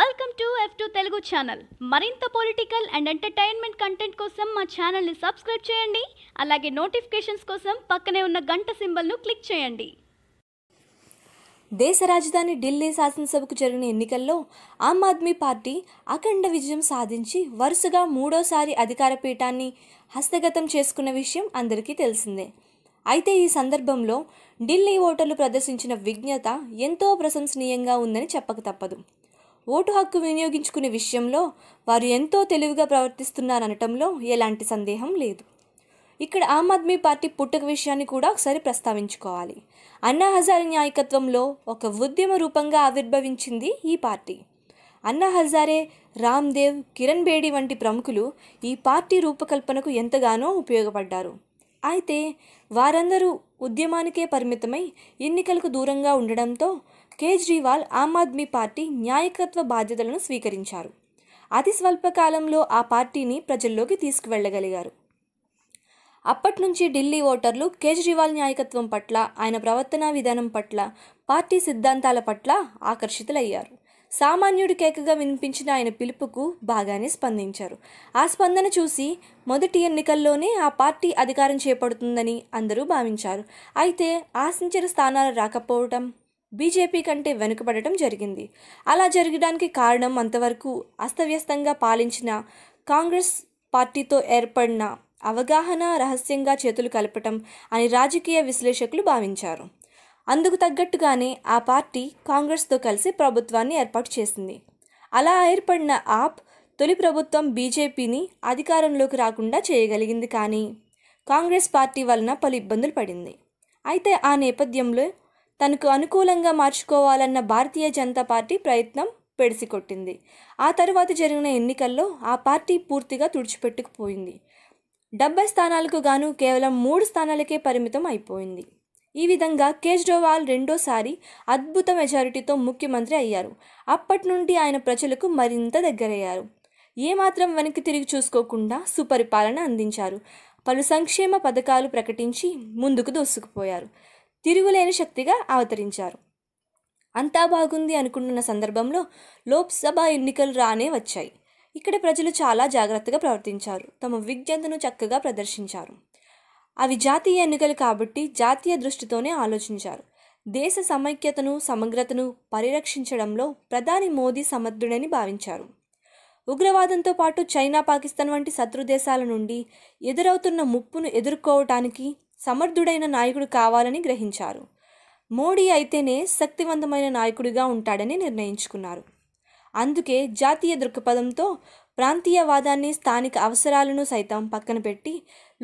welcome to F two Telugu channel మరింత political and entertainment content కోసం మా ఛానల్ని సబ్స్క్రైబ్ చేయండి అలాగే నోటిఫికేషన్స్ కోసం పక్కనే ఉన్న గంట సింబల్ను క్లిక్ చేయండి దేశ రాజధాని ఢిల్లీ శాసనసభకు జరిగిన ఎన్నికల్లో ఆమ్ ఆద్మీ పార్టీ అఖండ విజయం సాధించి వరుసగా మూడోసారి అధికార పీఠాన్ని హస్తగతం చేసుకున్న విషయం అందరికీ తెలిసిందే అయితే ఈ సందర్భంలో ఢిల్లీ ఓటర్లు ప్రదర్శించిన విజ్ఞత ఎంతో ప్రశంసనీయంగా ఉందని చెప్పక తప్పదు ఓటు హక్కు వినియోగించుకునే విషయంలో వారు ఎంతో తెలివిగా ప్రవర్తిస్తున్నారనటంలో ఎలాంటి సందేహం లేదు ఇక్కడ ఆమ్ ఆద్మీ పార్టీ పుట్టక విషయాన్ని కూడా ఒకసారి ప్రస్తావించుకోవాలి అన్నా హజారే నాయకత్వంలో ఒక ఉద్యమ రూపంగా ఆవిర్భవించింది ఈ పార్టీ అన్నా హజారే దేవ్ కిరణ్ బేడి వంటి ప్రముఖులు ఈ పార్టీ రూపకల్పనకు ఎంతగానో ఉపయోగపడ్డారు అయితే వారందరూ ఉద్యమానికే పరిమితమై ఎన్నికలకు దూరంగా ఉండడంతో కేజ్రీవాల్ ఆమ్ ఆద్మీ పార్టీ న్యాయకత్వ బాధ్యతలను స్వీకరించారు అతి స్వల్పకాలంలో ఆ పార్టీని ప్రజల్లోకి తీసుకువెళ్లగలిగారు నుంచి ఢిల్లీ ఓటర్లు కేజ్రీవాల్ న్యాయకత్వం పట్ల ఆయన ప్రవర్తనా విధానం పట్ల పార్టీ సిద్ధాంతాల పట్ల ఆకర్షితులయ్యారు సామాన్యుడి కేకగా వినిపించిన ఆయన పిలుపుకు బాగానే స్పందించారు ఆ స్పందన చూసి మొదటి ఎన్నికల్లోనే ఆ పార్టీ అధికారం చేపడుతుందని అందరూ భావించారు అయితే ఆశించిన స్థానాలు రాకపోవటం బీజేపీ కంటే వెనుకబడటం జరిగింది అలా జరగడానికి కారణం అంతవరకు అస్తవ్యస్తంగా పాలించిన కాంగ్రెస్ పార్టీతో ఏర్పడిన అవగాహన రహస్యంగా చేతులు కలపటం అని రాజకీయ విశ్లేషకులు భావించారు అందుకు తగ్గట్టుగానే ఆ పార్టీ కాంగ్రెస్తో కలిసి ప్రభుత్వాన్ని ఏర్పాటు చేసింది అలా ఏర్పడిన ఆప్ తొలి ప్రభుత్వం బీజేపీని అధికారంలోకి రాకుండా చేయగలిగింది కానీ కాంగ్రెస్ పార్టీ వలన పలు ఇబ్బందులు పడింది అయితే ఆ నేపథ్యంలో తనకు అనుకూలంగా మార్చుకోవాలన్న భారతీయ జనతా పార్టీ ప్రయత్నం పెడిసికొట్టింది ఆ తరువాత జరిగిన ఎన్నికల్లో ఆ పార్టీ పూర్తిగా తుడిచిపెట్టుకుపోయింది డెబ్బై స్థానాలకు గాను కేవలం మూడు స్థానాలకే పరిమితం అయిపోయింది ఈ విధంగా కేజ్రీవాల్ రెండోసారి అద్భుత మెజారిటీతో ముఖ్యమంత్రి అయ్యారు అప్పటి నుండి ఆయన ప్రజలకు మరింత దగ్గరయ్యారు ఏమాత్రం వెనక్కి తిరిగి చూసుకోకుండా సుపరిపాలన అందించారు పలు సంక్షేమ పథకాలు ప్రకటించి ముందుకు దోసుకుపోయారు తిరుగులేని శక్తిగా అవతరించారు అంతా బాగుంది అనుకుంటున్న సందర్భంలో లోక్సభ ఎన్నికలు రానే వచ్చాయి ఇక్కడ ప్రజలు చాలా జాగ్రత్తగా ప్రవర్తించారు తమ విజ్ఞతను చక్కగా ప్రదర్శించారు అవి జాతీయ ఎన్నికలు కాబట్టి జాతీయ దృష్టితోనే ఆలోచించారు దేశ సమైక్యతను సమగ్రతను పరిరక్షించడంలో ప్రధాని మోదీ సమర్థుడని భావించారు ఉగ్రవాదంతో పాటు చైనా పాకిస్తాన్ వంటి శత్రు దేశాల నుండి ఎదురవుతున్న ముప్పును ఎదుర్కోవటానికి సమర్థుడైన నాయకుడు కావాలని గ్రహించారు మోడీ అయితేనే శక్తివంతమైన నాయకుడిగా ఉంటాడని నిర్ణయించుకున్నారు అందుకే జాతీయ దృక్పథంతో ప్రాంతీయవాదాన్ని స్థానిక అవసరాలను సైతం పక్కన పెట్టి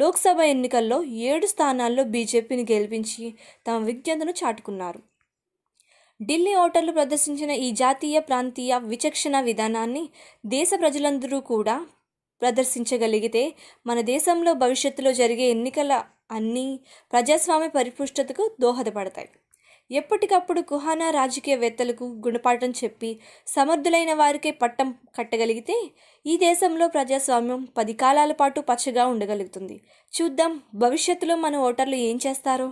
లోక్సభ ఎన్నికల్లో ఏడు స్థానాల్లో బీజేపీని గెలిపించి తమ విజ్ఞతను చాటుకున్నారు ఢిల్లీ ఓటర్లు ప్రదర్శించిన ఈ జాతీయ ప్రాంతీయ విచక్షణ విధానాన్ని దేశ ప్రజలందరూ కూడా ప్రదర్శించగలిగితే మన దేశంలో భవిష్యత్తులో జరిగే ఎన్నికల అన్నీ ప్రజాస్వామ్య పరిపుష్టతకు దోహదపడతాయి ఎప్పటికప్పుడు కుహానా రాజకీయవేత్తలకు గుణపాఠం చెప్పి సమర్థులైన వారికే పట్టం కట్టగలిగితే ఈ దేశంలో ప్రజాస్వామ్యం పది కాలాల పాటు పచ్చగా ఉండగలుగుతుంది చూద్దాం భవిష్యత్తులో మన ఓటర్లు ఏం చేస్తారో